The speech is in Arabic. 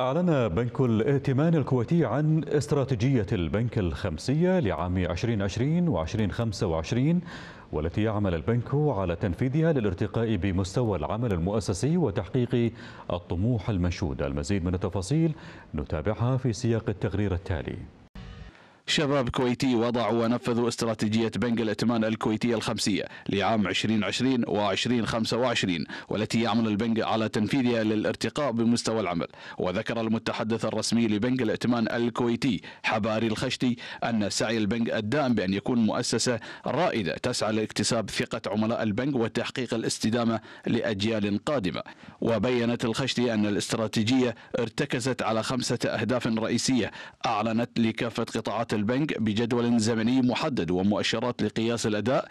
أعلن بنك الائتمان الكويتي عن استراتيجية البنك الخمسية لعام 2020 و 2025 والتي يعمل البنك على تنفيذها للارتقاء بمستوى العمل المؤسسي وتحقيق الطموح المنشود المزيد من التفاصيل نتابعها في سياق التقرير التالي شباب كويتي وضعوا ونفذوا استراتيجية بنك الائتمان الكويتية الخمسية لعام 2020 و2025 والتي يعمل البنك على تنفيذها للارتقاء بمستوى العمل وذكر المتحدث الرسمي لبنك الائتمان الكويتي حباري الخشتي أن سعي البنك الدائم بأن يكون مؤسسة رائدة تسعى لاكتساب ثقة عملاء البنك وتحقيق الاستدامة لأجيال قادمة وبينت الخشتي أن الاستراتيجية ارتكزت على خمسة أهداف رئيسية أعلنت لكافة قطاعات البنك بجدول زمني محدد ومؤشرات لقياس الأداء